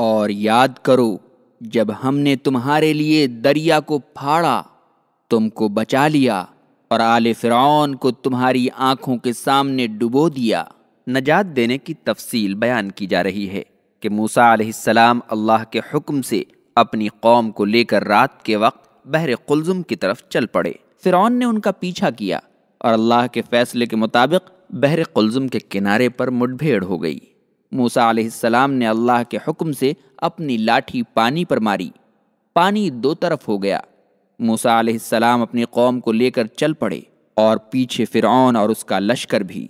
اور یاد کرو جب ہم نے تمہارے لیے دریا کو پھاڑا تم کو بچا لیا اور آل فرعون کو تمہاری آنکھوں کے سامنے ڈبو دیا نجات دینے کی تفصیل بیان کی جا رہی ہے کہ موسا علیہ السلام اللہ کے حکم سے اپنی قوم کو لے کر رات کے وقت بحر قلزم کی طرف چل پڑے فرعون نے ان کا پیچھا کیا اور اللہ کے فیصلے کے مطابق بحر قلزم کے کنارے پر مٹ بھیڑ ہو گئی موسا علیہ السلام نے اللہ کے حکم سے اپنی لاٹھی پانی پر ماری پانی دو طرف ہو گیا موسا علیہ السلام اپنی قوم کو لے کر چل پڑے اور پیچھے فرعون اور اس کا لشکر بھی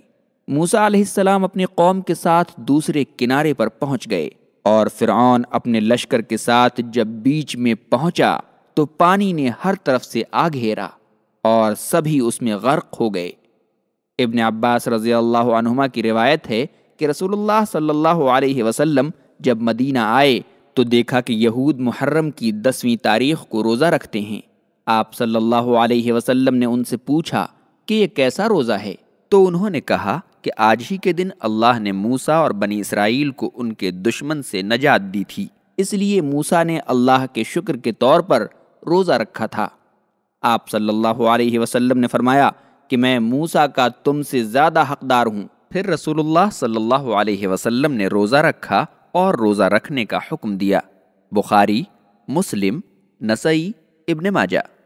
موسا علیہ السلام اپنی قوم کے ساتھ دوسرے کنارے پر پہنچ گئے اور فرعون اپنے لشکر کے ساتھ جب بیچ میں پہنچا تو پانی نے ہر طرف سے گھیرا اور سبھی اس میں غرق ہو گئے ابن عباس رضی اللہ عنہما کی روایت ہے کہ رسول اللہ صلی اللہ علیہ وسلم جب مدینہ آئے تو دیکھا کہ یہود محرم کی دسویں تاریخ کو روزہ رکھتے ہیں آپ صلی اللہ علیہ وسلم نے ان سے پوچھا کہ یہ کیسا روزہ ہے تو انہوں نے کہا کہ آج ہی کے دن اللہ نے موسا اور بنی اسرائیل کو ان کے دشمن سے نجات دی تھی اس لیے موسا نے اللہ کے شکر کے طور پر روزہ رکھا تھا آپ صلی اللہ علیہ وسلم نے فرمایا کہ میں موسا کا تم سے زیادہ حقدار ہوں پھر رسول اللہ صلی اللہ علیہ وسلم نے روزہ رکھا اور روزہ رکھنے کا حکم دیا بخاری مسلم نسئی ابن ماجہ